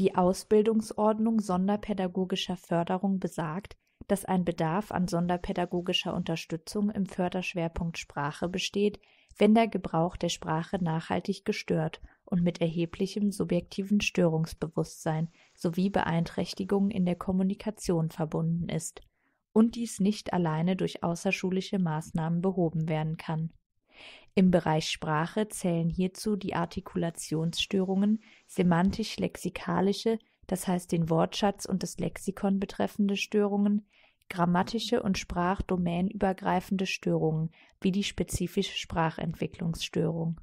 Die Ausbildungsordnung sonderpädagogischer Förderung besagt, dass ein Bedarf an sonderpädagogischer Unterstützung im Förderschwerpunkt Sprache besteht, wenn der Gebrauch der Sprache nachhaltig gestört und mit erheblichem subjektiven Störungsbewusstsein sowie Beeinträchtigungen in der Kommunikation verbunden ist und dies nicht alleine durch außerschulische Maßnahmen behoben werden kann im Bereich Sprache zählen hierzu die Artikulationsstörungen, semantisch-lexikalische, das heißt den Wortschatz und das Lexikon betreffende Störungen, grammatische und sprachdomänübergreifende Störungen wie die spezifische Sprachentwicklungsstörung.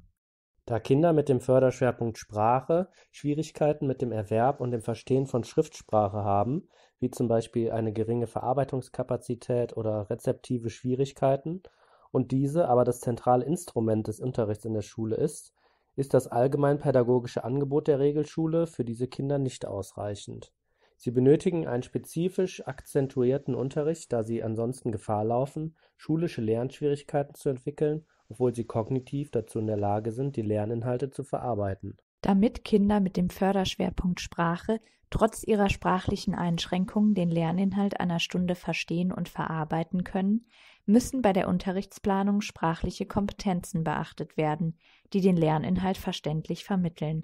Da Kinder mit dem Förderschwerpunkt Sprache Schwierigkeiten mit dem Erwerb und dem Verstehen von Schriftsprache haben, wie zum Beispiel eine geringe Verarbeitungskapazität oder rezeptive Schwierigkeiten, und diese aber das zentrale Instrument des Unterrichts in der Schule ist, ist das allgemeinpädagogische Angebot der Regelschule für diese Kinder nicht ausreichend. Sie benötigen einen spezifisch akzentuierten Unterricht, da sie ansonsten Gefahr laufen, schulische Lernschwierigkeiten zu entwickeln, obwohl sie kognitiv dazu in der Lage sind, die Lerninhalte zu verarbeiten damit Kinder mit dem Förderschwerpunkt Sprache trotz ihrer sprachlichen Einschränkungen den Lerninhalt einer Stunde verstehen und verarbeiten können, müssen bei der Unterrichtsplanung sprachliche Kompetenzen beachtet werden, die den Lerninhalt verständlich vermitteln.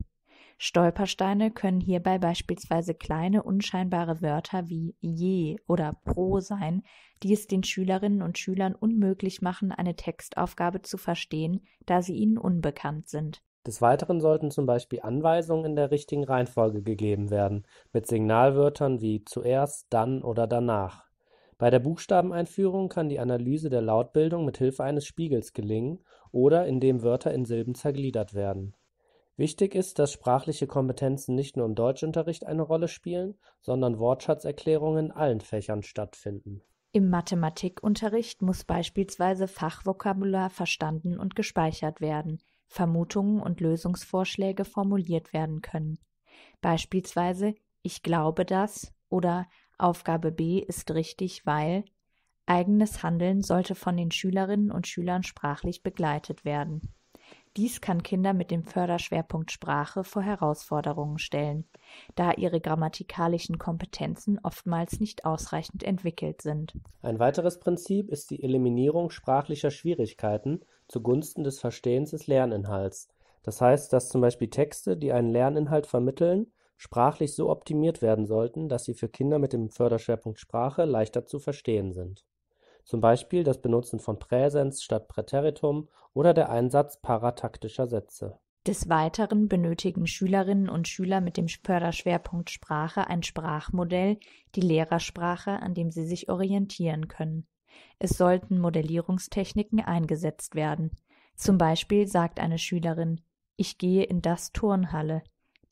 Stolpersteine können hierbei beispielsweise kleine unscheinbare Wörter wie je oder pro sein, die es den Schülerinnen und Schülern unmöglich machen, eine Textaufgabe zu verstehen, da sie ihnen unbekannt sind des Weiteren sollten zum Beispiel Anweisungen in der richtigen Reihenfolge gegeben werden, mit Signalwörtern wie zuerst, dann oder danach. Bei der Buchstabeneinführung kann die Analyse der Lautbildung mit Hilfe eines Spiegels gelingen oder indem Wörter in Silben zergliedert werden. Wichtig ist, dass sprachliche Kompetenzen nicht nur im Deutschunterricht eine Rolle spielen, sondern Wortschatzerklärungen in allen Fächern stattfinden. Im Mathematikunterricht muss beispielsweise Fachvokabular verstanden und gespeichert werden Vermutungen und Lösungsvorschläge formuliert werden können. Beispielsweise ich glaube das oder Aufgabe B ist richtig, weil eigenes Handeln sollte von den Schülerinnen und Schülern sprachlich begleitet werden. Dies kann Kinder mit dem Förderschwerpunkt Sprache vor Herausforderungen stellen, da ihre grammatikalischen Kompetenzen oftmals nicht ausreichend entwickelt sind. Ein weiteres Prinzip ist die Eliminierung sprachlicher Schwierigkeiten zugunsten des Verstehens des Lerninhalts. Das heißt, dass zum Beispiel Texte, die einen Lerninhalt vermitteln, sprachlich so optimiert werden sollten, dass sie für Kinder mit dem Förderschwerpunkt Sprache leichter zu verstehen sind zum Beispiel das Benutzen von Präsens statt Präteritum oder der Einsatz parataktischer Sätze. Des Weiteren benötigen Schülerinnen und Schüler mit dem Förderschwerpunkt Sprache ein Sprachmodell, die Lehrersprache, an dem sie sich orientieren können. Es sollten Modellierungstechniken eingesetzt werden. Zum Beispiel sagt eine Schülerin Ich gehe in das Turnhalle.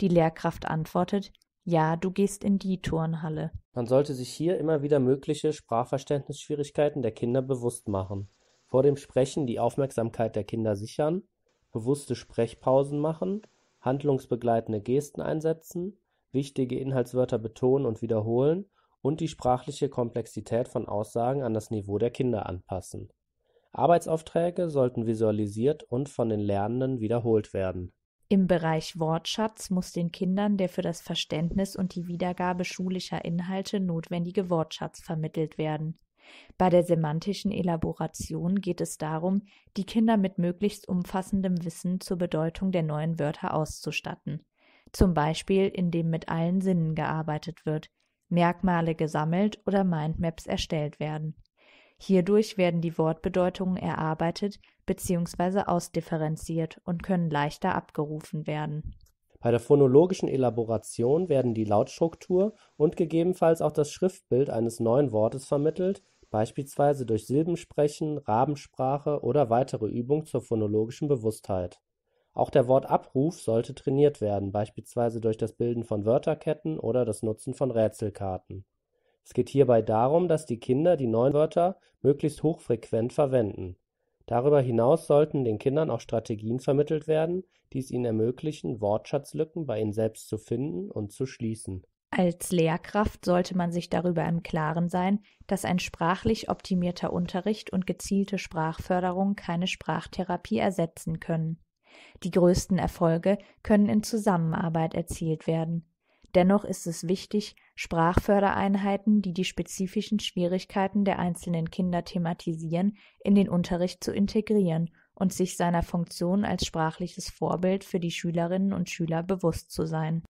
Die Lehrkraft antwortet ja, du gehst in die Turnhalle. Man sollte sich hier immer wieder mögliche Sprachverständnisschwierigkeiten der Kinder bewusst machen, vor dem Sprechen die Aufmerksamkeit der Kinder sichern, bewusste Sprechpausen machen, handlungsbegleitende Gesten einsetzen, wichtige Inhaltswörter betonen und wiederholen und die sprachliche Komplexität von Aussagen an das Niveau der Kinder anpassen. Arbeitsaufträge sollten visualisiert und von den Lernenden wiederholt werden im Bereich Wortschatz muss den Kindern der für das Verständnis und die Wiedergabe schulischer Inhalte notwendige Wortschatz vermittelt werden. Bei der semantischen Elaboration geht es darum, die Kinder mit möglichst umfassendem Wissen zur Bedeutung der neuen Wörter auszustatten. Zum Beispiel, indem mit allen Sinnen gearbeitet wird, Merkmale gesammelt oder Mindmaps erstellt werden. Hierdurch werden die Wortbedeutungen erarbeitet bzw. ausdifferenziert und können leichter abgerufen werden. Bei der phonologischen Elaboration werden die Lautstruktur und gegebenenfalls auch das Schriftbild eines neuen Wortes vermittelt, beispielsweise durch Silbensprechen, Rabensprache oder weitere Übung zur phonologischen Bewusstheit. Auch der Wortabruf sollte trainiert werden, beispielsweise durch das Bilden von Wörterketten oder das Nutzen von Rätselkarten. Es geht hierbei darum, dass die Kinder die neuen Wörter möglichst hochfrequent verwenden. Darüber hinaus sollten den Kindern auch Strategien vermittelt werden, die es ihnen ermöglichen, Wortschatzlücken bei ihnen selbst zu finden und zu schließen. Als Lehrkraft sollte man sich darüber im Klaren sein, dass ein sprachlich optimierter Unterricht und gezielte Sprachförderung keine Sprachtherapie ersetzen können. Die größten Erfolge können in Zusammenarbeit erzielt werden. Dennoch ist es wichtig, Sprachfördereinheiten, die die spezifischen Schwierigkeiten der einzelnen Kinder thematisieren, in den Unterricht zu integrieren und sich seiner Funktion als sprachliches Vorbild für die Schülerinnen und Schüler bewusst zu sein